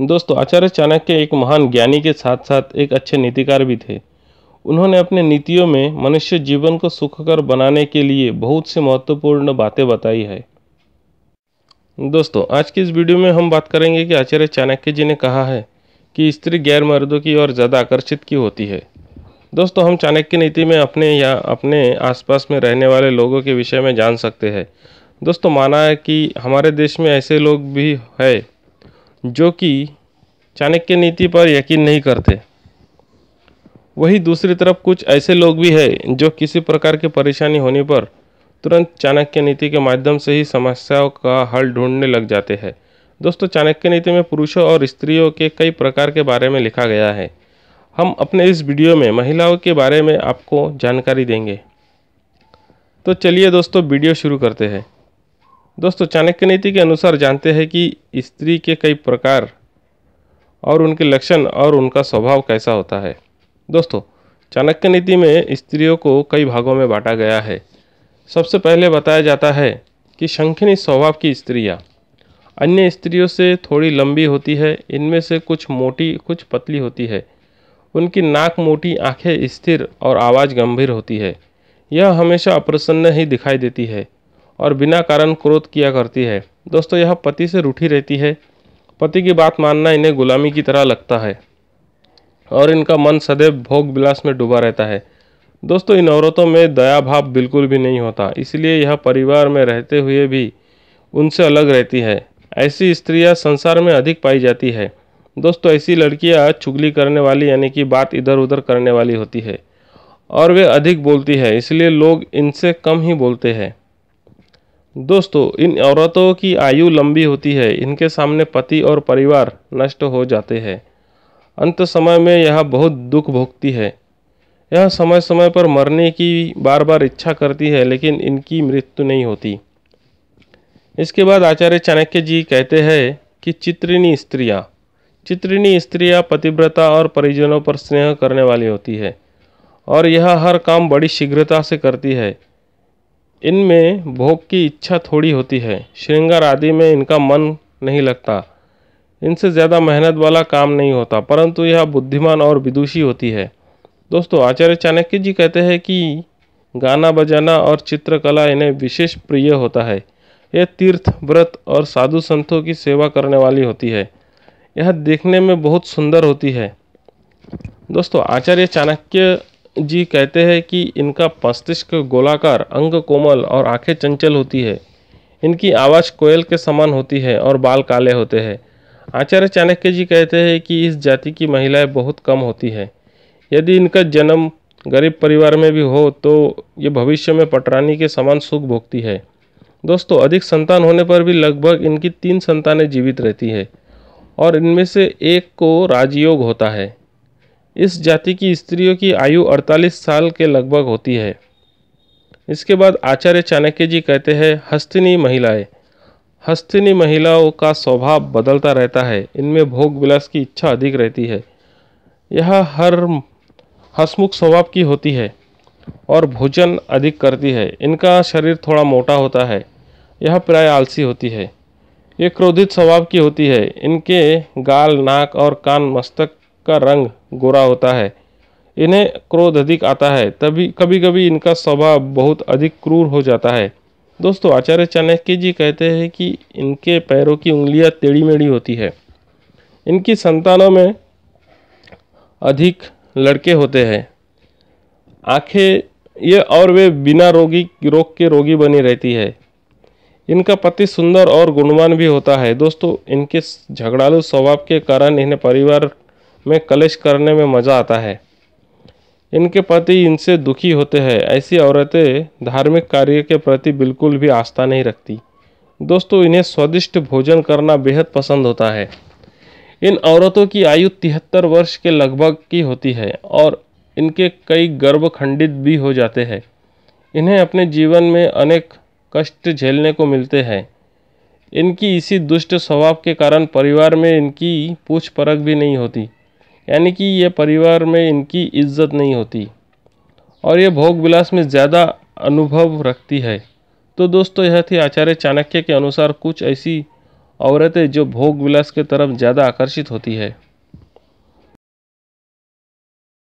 दोस्तों आचार्य चाणक्य एक महान ज्ञानी के साथ साथ एक अच्छे नीतिकार भी थे उन्होंने अपने नीतियों में मनुष्य जीवन को सुखकर बनाने के लिए बहुत से महत्वपूर्ण बातें बताई है दोस्तों आज की इस वीडियो में हम बात करेंगे कि आचार्य चाणक्य जी ने कहा है कि स्त्री गैर मर्दों की ओर ज़्यादा आकर्षित की होती है दोस्तों हम चाणक्य नीति में अपने या अपने आसपास में रहने वाले लोगों के विषय में जान सकते हैं दोस्तों माना है कि हमारे देश में ऐसे लोग भी हैं जो कि चाणक्य नीति पर यकीन नहीं करते वही दूसरी तरफ कुछ ऐसे लोग भी हैं जो किसी प्रकार की परेशानी होने पर तुरंत चाणक्य नीति के माध्यम से ही समस्याओं का हल ढूंढने लग जाते हैं दोस्तों चाणक्य नीति में पुरुषों और स्त्रियों के कई प्रकार के बारे में लिखा गया है हम अपने इस वीडियो में महिलाओं के बारे में आपको जानकारी देंगे तो चलिए दोस्तों वीडियो शुरू करते हैं दोस्तों चाणक्य नीति के अनुसार जानते हैं कि स्त्री के कई प्रकार और उनके लक्षण और उनका स्वभाव कैसा होता है दोस्तों चाणक्य नीति में स्त्रियों को कई भागों में बांटा गया है सबसे पहले बताया जाता है कि शंखिनी स्वभाव की स्त्रियाँ अन्य स्त्रियों से थोड़ी लंबी होती है इनमें से कुछ मोटी कुछ पतली होती है उनकी नाक मोटी आंखें स्थिर और आवाज़ गंभीर होती है यह हमेशा अप्रसन्न ही दिखाई देती है और बिना कारण क्रोध किया करती है दोस्तों यह पति से रूठी रहती है पति की बात मानना इन्हें गुलामी की तरह लगता है और इनका मन सदैव भोग विलास में डूबा रहता है दोस्तों इन औरतों में दया भाव बिल्कुल भी नहीं होता इसलिए यह परिवार में रहते हुए भी उनसे अलग रहती है ऐसी स्त्रियां संसार में अधिक पाई जाती है दोस्तों ऐसी लड़कियां चुगली करने वाली यानी कि बात इधर उधर करने वाली होती है और वे अधिक बोलती है इसलिए लोग इनसे कम ही बोलते हैं दोस्तों इन औरतों की आयु लंबी होती है इनके सामने पति और परिवार नष्ट हो जाते हैं अंत समय में यह बहुत दुख भोगती है यह समय समय पर मरने की बार बार इच्छा करती है लेकिन इनकी मृत्यु नहीं होती इसके बाद आचार्य चाणक्य जी कहते हैं कि चित्रिणी स्त्रियाँ चित्रिणी स्त्रियाँ पतिव्रता और परिजनों पर स्नेह करने वाली होती है और यह हर काम बड़ी शीघ्रता से करती है इनमें भोग की इच्छा थोड़ी होती है श्रृंगार आदि में इनका मन नहीं लगता इनसे ज़्यादा मेहनत वाला काम नहीं होता परंतु यह बुद्धिमान और विदुषी होती है दोस्तों आचार्य चाणक्य जी कहते हैं कि गाना बजाना और चित्रकला इन्हें विशेष प्रिय होता है यह तीर्थ व्रत और साधु संतों की सेवा करने वाली होती है यह देखने में बहुत सुंदर होती है दोस्तों आचार्य चाणक्य जी कहते हैं कि इनका मस्तिष्क गोलाकार अंग कोमल और आंखें चंचल होती है इनकी आवाज़ कोयल के समान होती है और बाल काले होते हैं आचार्य चाणक्य जी कहते हैं कि इस जाति की महिलाएं बहुत कम होती हैं यदि इनका जन्म गरीब परिवार में भी हो तो ये भविष्य में पटरानी के समान सुख भोगती है दोस्तों अधिक संतान होने पर भी लगभग इनकी तीन संतानें जीवित रहती है और इनमें से एक को राजयोग होता है इस जाति की स्त्रियों की आयु 48 साल के लगभग होती है इसके बाद आचार्य चाणक्य जी कहते हैं हस्तिनी महिलाएं हस्तिनी महिलाओं का स्वभाव बदलता रहता है इनमें भोग विलास की इच्छा अधिक रहती है यह हर हसमुख स्वभाव की होती है और भोजन अधिक करती है इनका शरीर थोड़ा मोटा होता है यह प्राय आलसी होती है ये क्रोधित स्वभाव की होती है इनके गाल नाक और कान मस्तक का रंग गोरा होता है इन्हें क्रोध अधिक आता है तभी कभी कभी इनका स्वभाव बहुत अधिक क्रूर हो जाता है दोस्तों आचार्य चाणक्य जी कहते हैं कि इनके पैरों की उंगलियां टेढ़ी मेढ़ी होती है इनकी संतानों में अधिक लड़के होते हैं आंखें ये और वे बिना रोगी रोग के रोगी बनी रहती है इनका पति सुंदर और गुणवान भी होता है दोस्तों इनके झगड़ालू स्वभाव के कारण इन्हें परिवार में कलेश करने में मज़ा आता है इनके पति इनसे दुखी होते हैं ऐसी औरतें धार्मिक कार्य के प्रति बिल्कुल भी आस्था नहीं रखती दोस्तों इन्हें स्वादिष्ट भोजन करना बेहद पसंद होता है इन औरतों की आयु तिहत्तर वर्ष के लगभग की होती है और इनके कई गर्भ खंडित भी हो जाते हैं इन्हें अपने जीवन में अनेक कष्ट झेलने को मिलते हैं इनकी इसी दुष्ट स्वभाव के कारण परिवार में इनकी पूछ परख भी नहीं होती यानी कि यह परिवार में इनकी इज्जत नहीं होती और यह भोग विलास में ज़्यादा अनुभव रखती है तो दोस्तों यह थी आचार्य चाणक्य के अनुसार कुछ ऐसी औरतें जो भोग विलास के तरफ ज़्यादा आकर्षित होती है